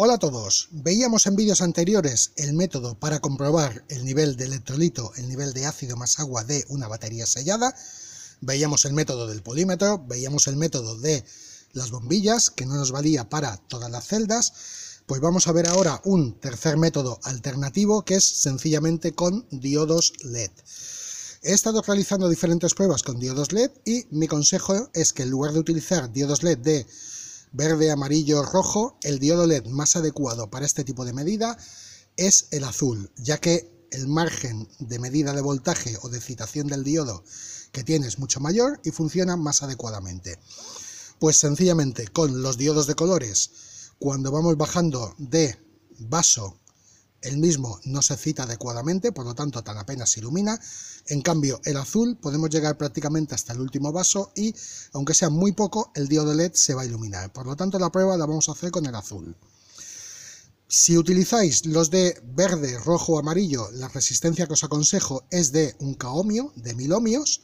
Hola a todos, veíamos en vídeos anteriores el método para comprobar el nivel de electrolito, el nivel de ácido más agua de una batería sellada, veíamos el método del polímetro, veíamos el método de las bombillas, que no nos valía para todas las celdas, pues vamos a ver ahora un tercer método alternativo que es sencillamente con diodos LED. He estado realizando diferentes pruebas con diodos LED y mi consejo es que en lugar de utilizar diodos LED de verde, amarillo, rojo, el diodo LED más adecuado para este tipo de medida es el azul, ya que el margen de medida de voltaje o de excitación del diodo que tiene es mucho mayor y funciona más adecuadamente. Pues sencillamente con los diodos de colores, cuando vamos bajando de vaso el mismo no se cita adecuadamente, por lo tanto tan apenas se ilumina. En cambio, el azul podemos llegar prácticamente hasta el último vaso y, aunque sea muy poco, el diodo LED se va a iluminar. Por lo tanto, la prueba la vamos a hacer con el azul. Si utilizáis los de verde, rojo o amarillo, la resistencia que os aconsejo es de un caomio, de mil ohmios,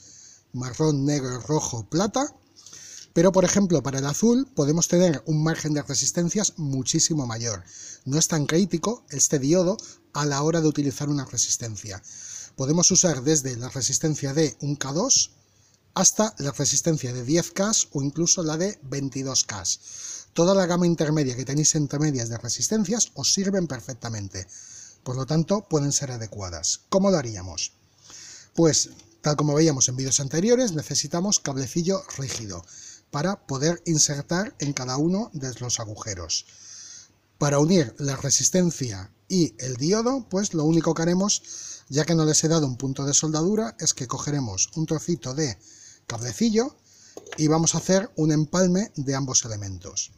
marrón, negro, rojo, plata. Pero, por ejemplo, para el azul podemos tener un margen de resistencias muchísimo mayor. No es tan crítico este diodo a la hora de utilizar una resistencia. Podemos usar desde la resistencia de 1 K2 hasta la resistencia de 10K o incluso la de 22K. Toda la gama intermedia que tenéis entre medias de resistencias os sirven perfectamente. Por lo tanto, pueden ser adecuadas. ¿Cómo lo haríamos? Pues, tal como veíamos en vídeos anteriores, necesitamos cablecillo rígido para poder insertar en cada uno de los agujeros. Para unir la resistencia y el diodo, pues lo único que haremos, ya que no les he dado un punto de soldadura, es que cogeremos un trocito de cablecillo y vamos a hacer un empalme de ambos elementos.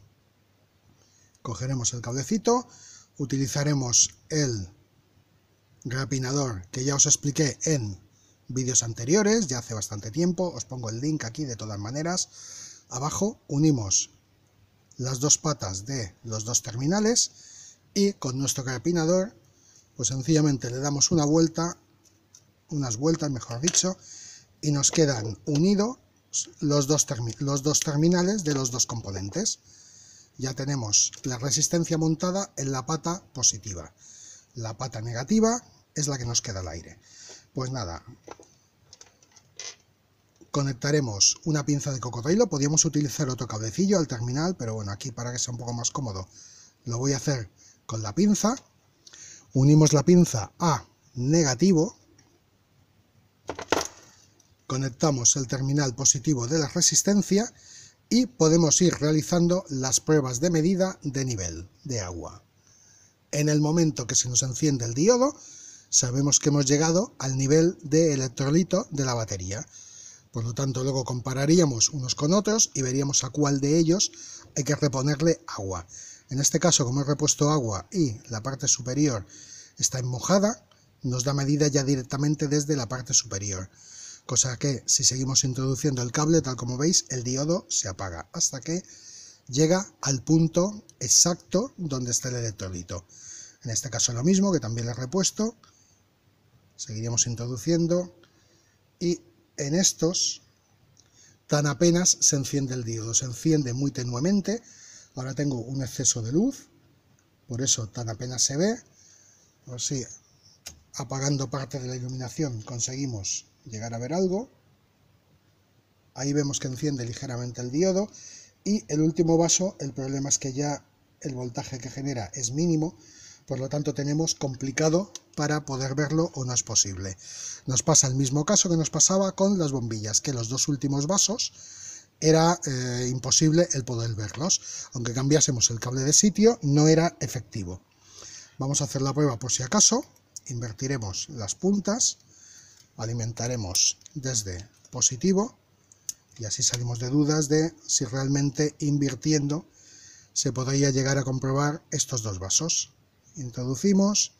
Cogeremos el cablecito, utilizaremos el grapinador que ya os expliqué en vídeos anteriores, ya hace bastante tiempo, os pongo el link aquí de todas maneras, Abajo unimos las dos patas de los dos terminales y con nuestro carpinador pues sencillamente le damos una vuelta, unas vueltas mejor dicho, y nos quedan unidos los dos, los dos terminales de los dos componentes. Ya tenemos la resistencia montada en la pata positiva. La pata negativa es la que nos queda al aire. Pues nada, Conectaremos una pinza de cocodrilo, podríamos utilizar otro cablecillo al terminal, pero bueno, aquí para que sea un poco más cómodo lo voy a hacer con la pinza. Unimos la pinza a negativo, conectamos el terminal positivo de la resistencia y podemos ir realizando las pruebas de medida de nivel de agua. En el momento que se nos enciende el diodo, sabemos que hemos llegado al nivel de electrolito de la batería. Por lo tanto, luego compararíamos unos con otros y veríamos a cuál de ellos hay que reponerle agua. En este caso, como he repuesto agua y la parte superior está mojada, nos da medida ya directamente desde la parte superior. Cosa que si seguimos introduciendo el cable, tal como veis, el diodo se apaga hasta que llega al punto exacto donde está el electrolito. En este caso lo mismo, que también lo he repuesto. seguiríamos introduciendo y en estos tan apenas se enciende el diodo, se enciende muy tenuemente, ahora tengo un exceso de luz, por eso tan apenas se ve, o pues apagando parte de la iluminación conseguimos llegar a ver algo, ahí vemos que enciende ligeramente el diodo, y el último vaso, el problema es que ya el voltaje que genera es mínimo, por lo tanto tenemos complicado para poder verlo o no es posible. Nos pasa el mismo caso que nos pasaba con las bombillas, que los dos últimos vasos era eh, imposible el poder verlos. Aunque cambiásemos el cable de sitio, no era efectivo. Vamos a hacer la prueba por si acaso. Invertiremos las puntas, alimentaremos desde positivo y así salimos de dudas de si realmente invirtiendo se podría llegar a comprobar estos dos vasos. Introducimos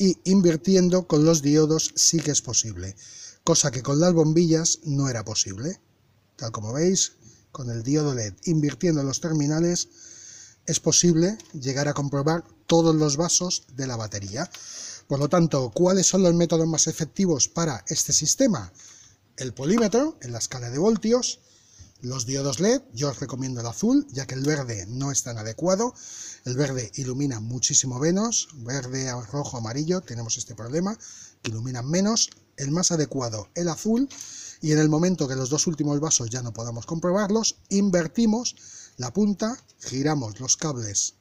y invirtiendo con los diodos sí que es posible, cosa que con las bombillas no era posible. Tal como veis, con el diodo LED invirtiendo los terminales es posible llegar a comprobar todos los vasos de la batería. Por lo tanto, ¿cuáles son los métodos más efectivos para este sistema? El polímetro en la escala de voltios, los diodos LED, yo os recomiendo el azul, ya que el verde no es tan adecuado. El verde ilumina muchísimo menos. Verde, rojo, amarillo, tenemos este problema, que iluminan menos. El más adecuado, el azul. Y en el momento que los dos últimos vasos ya no podamos comprobarlos, invertimos la punta, giramos los cables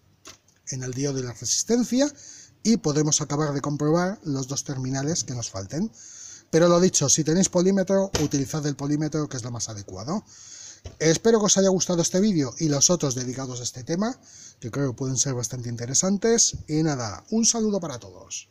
en el diodo y la resistencia y podemos acabar de comprobar los dos terminales que nos falten. Pero lo dicho, si tenéis polímetro, utilizad el polímetro que es lo más adecuado. Espero que os haya gustado este vídeo y los otros dedicados a este tema, que creo que pueden ser bastante interesantes. Y nada, un saludo para todos.